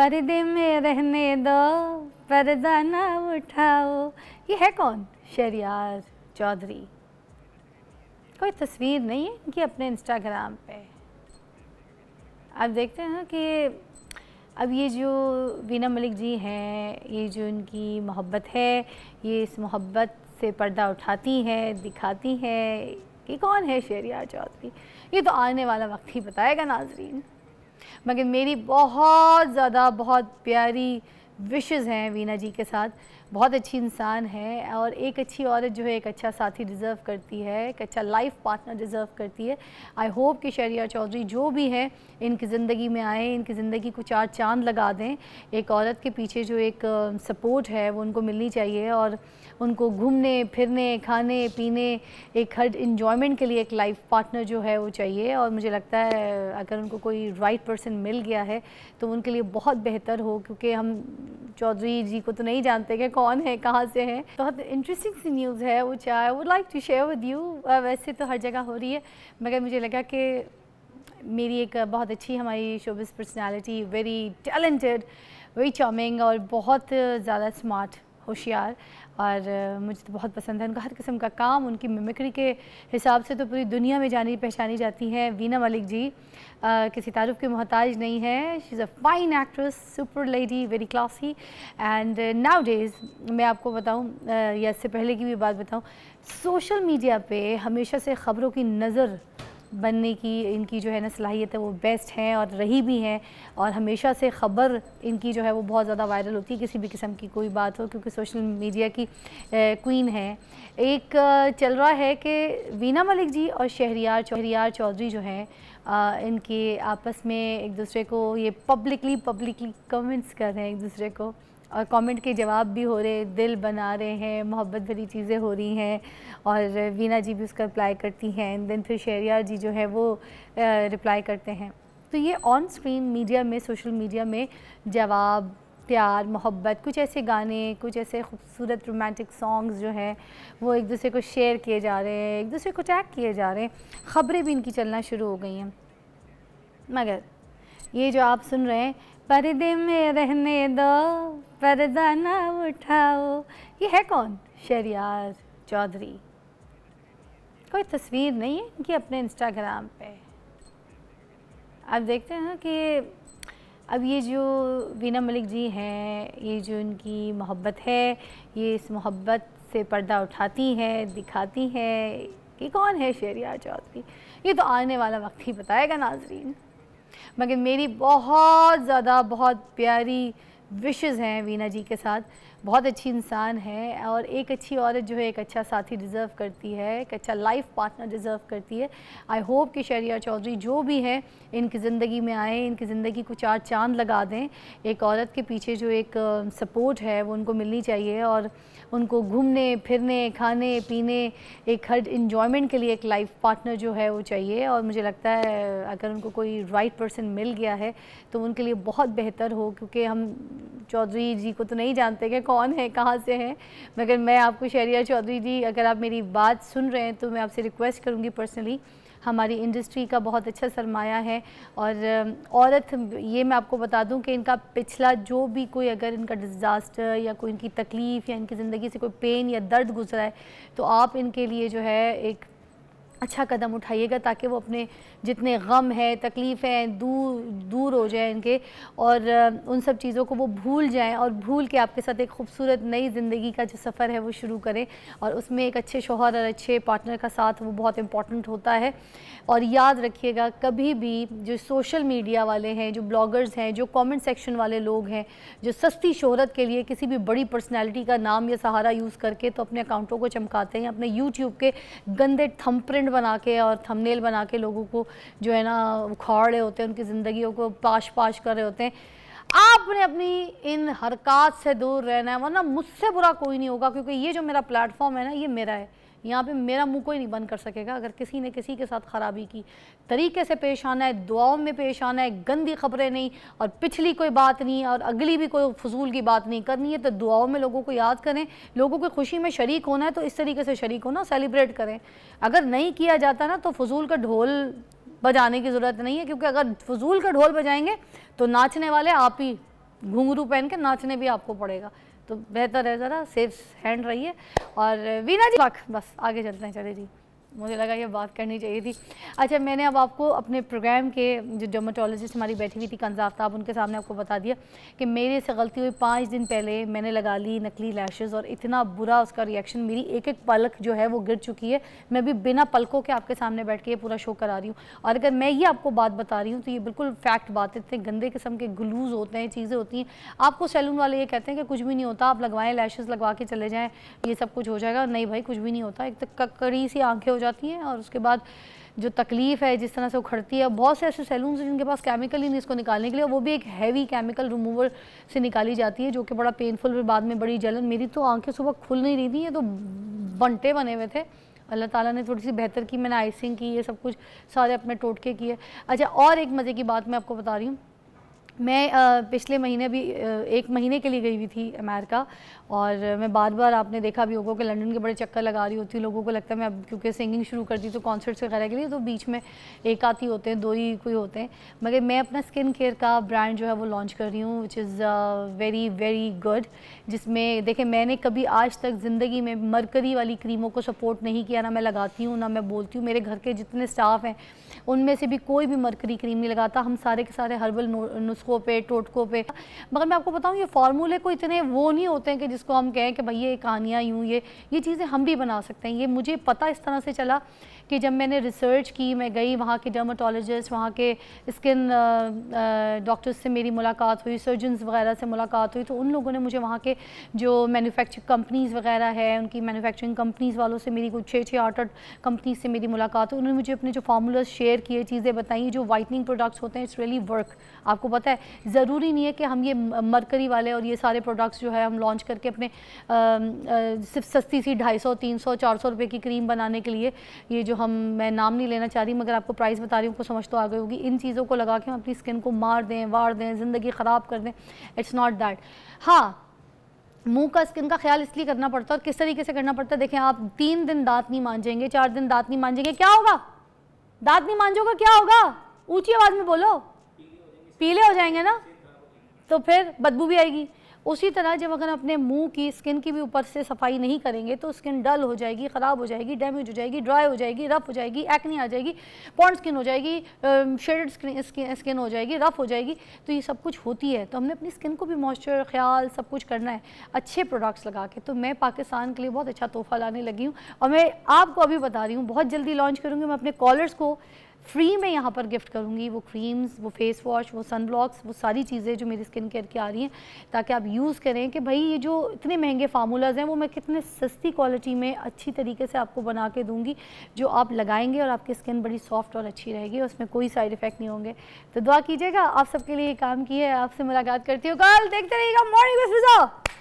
पर्दे में रहने दो पर्दा ना उठाओ ये है कौन शरियार चौधरी कोई तस्वीर नहीं है इनकी अपने इंस्टाग्राम पे आप देखते हैं कि अब ये जो वीना मलिक जी हैं ये जो इनकी मोहब्बत है ये इस मोहब्बत से पर्दा उठाती हैं दिखाती हैं कि कौन है शेरिया चौधरी ये तो आने वाला वक्त ही बताएगा नाजरीन मगर मेरी बहुत ज़्यादा बहुत प्यारी विशेज़ हैं वीना जी के साथ बहुत अच्छी इंसान है और एक अच्छी औरत जो है एक अच्छा साथी डिज़र्व करती है एक अच्छा लाइफ पार्टनर डिज़र्व करती है आई होप कि शरिया चौधरी जो भी हैं इनकी ज़िंदगी में आए इनकी ज़िंदगी को चार चांद लगा दें एक औरत के पीछे जो एक सपोर्ट है वो उनको मिलनी चाहिए और उनको घूमने फिरने खाने पीने एक हर इन्जॉयमेंट के लिए एक लाइफ पार्टनर जो है वो चाहिए और मुझे लगता है अगर उनको कोई राइट पर्सन मिल गया है तो उनके लिए बहुत बेहतर हो क्योंकि हम चौधरी जी को तो नहीं जानते कि कौन है कहाँ से है बहुत इंटरेस्टिंग सी न्यूज़ है वो चाहे would like to share with you वैसे तो हर जगह हो रही है मगर मुझे लगा कि मेरी एक बहुत अच्छी हमारी showbiz personality very talented very charming और बहुत ज़्यादा स्मार्ट होशियार और मुझे तो बहुत पसंद है उनका हर किस्म का काम उनकी मिमिक्री के हिसाब से तो पूरी दुनिया में जानी पहचानी जाती हैं वीना मलिक जी आ, किसी तारुफ के मोहताज नहीं है she is a fine actress super lady very classy and nowadays मैं आपको बताऊँ या इससे पहले की भी बात बताऊँ सोशल मीडिया पे हमेशा से ख़बरों की नज़र बनने की इनकी जो है ना सलाहियत है वो बेस्ट हैं और रही भी हैं और हमेशा से ख़बर इनकी जो है वो बहुत ज़्यादा वायरल होती है किसी भी किस्म की कोई बात हो क्योंकि सोशल मीडिया की क्वीन है एक चल रहा है कि वीना मलिक जी और शहरियार शहरियार चौधरी जो हैं इनके आपस में एक दूसरे को ये पब्लिकली पब्लिकली कमेंट्स कर रहे हैं एक दूसरे को और कमेंट के जवाब भी हो रहे दिल बना रहे हैं मोहब्बत भरी चीज़ें हो रही हैं और वीना जी भी उसका रिप्लाई करती हैं एंड देन फिर शेरिया जी जो है वो रिप्लाई करते हैं तो ये ऑन स्क्रीन मीडिया में सोशल मीडिया में जवाब प्यार मोहब्बत कुछ ऐसे गाने कुछ ऐसे खूबसूरत रोमांटिक सॉन्ग्स जो हैं वो एक दूसरे को शेयर किए जा रहे हैं एक दूसरे को टैग किए जा रहे हैं ख़बरें भी इनकी चलना शुरू हो गई हैं मगर ये जो आप सुन रहे हैं परदे में रहने दो पर्दा ना उठाओ ये है कौन शरियार चौधरी कोई तस्वीर नहीं है इनकी अपने इंस्टाग्राम पे आप देखते हैं कि अब ये जो वीना मलिक जी हैं ये जो इनकी मोहब्बत है ये इस मोहब्बत से पर्दा उठाती हैं दिखाती हैं कि कौन है शेरिया चौधरी ये तो आने वाला वक्त ही बताएगा नाजरीन मगर मेरी बहुत ज़्यादा बहुत प्यारी विशेज़ हैं वीना जी के साथ बहुत अच्छी इंसान है और एक अच्छी औरत जो है एक अच्छा साथी डिज़र्व करती है एक अच्छा लाइफ पार्टनर डिज़र्व करती है आई होप कि शरिया चौधरी जो भी हैं इनकी ज़िंदगी में आए इनकी ज़िंदगी को चार चांद लगा दें एक औरत के पीछे जो एक सपोर्ट है वो उनको मिलनी चाहिए और उनको घूमने फिरने खाने पीने एक हर इन्जॉयमेंट के लिए एक लाइफ पार्टनर जो है वो चाहिए और मुझे लगता है अगर उनको कोई राइट पर्सन मिल गया है तो उनके लिए बहुत बेहतर हो क्योंकि हम चौधरी जी को तो नहीं जानते कि कौन है कहाँ से हैं मगर मैं आपको शहरिया चौधरी जी अगर आप मेरी बात सुन रहे हैं तो मैं आपसे रिक्वेस्ट करूँगी पर्सनली हमारी इंडस्ट्री का बहुत अच्छा सरमाया है और औरत ये मैं आपको बता दूं कि इनका पिछला जो भी कोई अगर इनका डिज़ास्टर या कोई इनकी तकलीफ़ या इनकी ज़िंदगी से कोई पेन या दर्द गुजरा है तो आप इनके लिए जो है एक अच्छा कदम उठाइएगा ताकि वो अपने जितने गम है तकलीफ़ें दूर दूर हो जाए इनके और उन सब चीज़ों को वो भूल जाएं और भूल के आपके साथ एक खूबसूरत नई ज़िंदगी का जो सफ़र है वो शुरू करें और उसमें एक अच्छे शोहर और अच्छे पार्टनर का साथ वो बहुत इम्पॉर्टेंट होता है और याद रखिएगा कभी भी जो सोशल मीडिया वाले हैं जो ब्लॉगर्स हैं जो कॉमेंट सेक्शन वाले लोग हैं जो सस्ती शहरत के लिए किसी भी बड़ी पर्सनैलिटी का नाम या सहारा यूज़ करके तो अपने अकाउंटों को चमकाते हैं अपने यूट्यूब के गंदे थम्प्रिंट ब्रांड बना के और थंबनेल बना के लोगों को जो है ना उखाड़ रहे होते हैं उनकी ज़िंदगियों को पाश पाश कर रहे होते हैं आपने अपनी इन हरकत से दूर रहना है वरना मुझसे बुरा कोई नहीं होगा क्योंकि ये जो मेरा प्लेटफॉर्म है ना ये मेरा है यहाँ पे मेरा मुंह कोई नहीं बंद कर सकेगा अगर किसी ने किसी के साथ ख़राबी की तरीके से पेश आना है दुआओं में पेश आना है गंदी खबरें नहीं और पिछली कोई बात नहीं और अगली भी कोई फजूल की बात नहीं करनी है तो दुआओं में लोगों को याद करें लोगों की खुशी में शरीक होना है तो इस तरीके से शरीक होना सेलिब्रेट करें अगर नहीं किया जाता ना तो फजूल का ढोल बजाने की ज़रूरत नहीं है क्योंकि अगर फजूल का ढोल बजाएंगे तो नाचने वाले आप ही घुंघरू पहन के नाचने भी आपको पड़ेगा तो बेहतर है ज़रा सेफ हैंड रहिए और वीना जी बस आगे चलते हैं चले जी मुझे लगा ये बात करनी चाहिए थी अच्छा मैंने अब आपको अपने प्रोग्राम के जो डर्माटोलॉजिस्ट हमारी बैठी हुई थी कंजा आफ्ताब उनके सामने आपको बता दिया कि मेरे से गलती हुई पाँच दिन पहले मैंने लगा ली नकली लैशेज़ और इतना बुरा उसका रिएक्शन मेरी एक एक पलक जो है वो गिर चुकी है मैं भी बिना पलकों के आपके सामने बैठ के ये पूरा शो करा रही हूँ और अगर मैं ये आपको बात बता रही हूँ तो ये बिल्कुल फैक्ट बात इतने गंदे किस्म के ग्लूज़ होते हैं चीज़ें होती हैं आपको सैलून वाले ये कहते हैं कि कुछ भी नहीं होता आप लगवाएं लैशेज़ लगवा के चले जाएँ ये सब कुछ हो जाएगा नहीं भाई कुछ भी नहीं होता एक तो ककड़ी सी आँखें जाती हैं और उसके बाद जो तकलीफ़ है जिस तरह से उखड़ती है बहुत से ऐसे सैलून हैं जिनके पास केमिकल ही नहीं इसको निकालने के लिए वो भी एक हैवी केमिकल रिमूवर से निकाली जाती है जो कि बड़ा पेनफुल फिर बाद में बड़ी जलन मेरी तो आंखें सुबह खुल नहीं रही थी ये तो बंटे बने हुए थे अल्लाह ताला ने थोड़ी सी बेहतर की मैंने आइसिंग की ये सब कुछ सारे अपने टोटके किए अच्छा और एक मज़े की बात मैं आपको बता रही हूँ मैं पिछले महीने भी एक महीने के लिए गई हुई थी अमेरिका और मैं बार बार आपने देखा भी होगा कि लंदन के बड़े चक्कर लगा रही होती हूँ लोगों को लगता है मैं अब क्योंकि सिंगिंग शुरू कर दी तो कॉन्सर्ट्स वगैरह के लिए तो बीच में एक आती होते हैं दो ही कोई होते हैं मगर मैं अपना स्किन केयर का ब्रांड जो है वो लॉन्च कर रही हूँ which is very very good जिसमें देखें मैंने कभी आज तक ज़िंदगी में मरकरी वाली क्रीमों को सपोर्ट नहीं किया ना मैं लगाती हूँ ना मैं बोलती हूँ मेरे घर के जितने स्टाफ हैं उनमें से भी कोई भी मरकरी क्रीम नहीं लगाता हम सारे के सारे हर्बल नुस्खों नुस्खों पे टोटकों पे मगर मैं आपको बताऊँ ये फार्मूले को इतने वो नहीं होते हैं कि जिसको हम कहें कि भाई ये कहानियाँ यूँ ये ये चीज़ें हम भी बना सकते हैं ये मुझे पता इस तरह से चला कि जब मैंने रिसर्च की मैं गई वहाँ के डर्माटोलॉजिस्ट वहाँ के स्किन डॉक्टर्स से मेरी मुलाकात हुई सर्जनस वगैरह से मुलाकात हुई तो उन लोगों ने मुझे वहाँ के जो मैन्युफैक्चरिंग कंपनीज़ वगैरह है उनकी मैन्युफैक्चरिंग कंपनीज़ वालों से मेरी कुछ छः छः आठ आठ कंपनीज से मेरी मुलाकात हुई उन्होंने मुझे अपने जो फार्मूलाज शेयर किए चीज़ें बताई जो वाइटनिंग प्रोडक्ट्स होते हैं इट्स रियली वर्क आपको पता है है ज़रूरी नहीं है कि हम ये मरकरी वाले और ये सारे प्रोडक्ट्स जो है हम लॉन्च करके अपने सिर्फ सस्ती सी ढाई सौ तीन सौ चार सौ रुपये की क्रीम बनाने के लिए ये जो हम मैं नाम नहीं लेना चाह रही मगर आपको प्राइस बता रही हूँ को समझ तो आ गई होगी इन चीज़ों को लगा के हम अपनी स्किन को मार दें वार दें ज़िंदगी ख़राब कर दें इट्स नॉट दैट हाँ मुंह का स्किन का ख्याल इसलिए करना पड़ता है और किस तरीके से करना पड़ता है देखें आप तीन दिन दांत नहीं मांजेंगे चार दिन दांत नहीं मांजेंगे क्या होगा दांत नहीं मांजोगे क्या होगा ऊंची आवाज़ में बोलो पीले हो जाएंगे ना तो फिर बदबू भी आएगी उसी तरह जब अगर अपने मुंह की स्किन की भी ऊपर से सफाई नहीं करेंगे तो स्किन डल हो जाएगी ख़राब हो जाएगी डैमेज हो जाएगी ड्राई हो जाएगी रफ़ हो जाएगी एक्नी आ जाएगी पॉन्ड स्किन हो जाएगी शेडेड स्किन स्किन हो जाएगी रफ़ हो जाएगी तो ये सब कुछ होती है तो हमने अपनी स्किन को भी मॉइस्चर ख्याल सब कुछ करना है अच्छे प्रोडक्ट्स लगा के तो मैं पाकिस्तान के लिए बहुत अच्छा तोहफा लाने लगी हूँ और मैं आपको अभी बता रही हूँ बहुत जल्दी लॉन्च करूँगी मैं अपने कॉलर्स को फ्री में यहाँ पर गिफ्ट करूँगी वो क्रीम्स वो फेस वॉश वो सन ब्लॉक्स वो सारी चीज़ें जो मेरी स्किन केयर की आ रही हैं ताकि आप यूज़ करें कि भाई ये जो इतने महंगे फार्मूलाज हैं वो मैं कितने सस्ती क्वालिटी में अच्छी तरीके से आपको बना के दूँगी जो आप लगाएंगे और आपकी स्किन बड़ी सॉफ्ट और अच्छी रहेगी उसमें कोई साइड इफेक्ट नहीं होंगे तो दुआ कीजिएगा आप सबके लिए काम की है आपसे मुलाकात करती हूँ कल देखते रहिएगा मॉर्निंग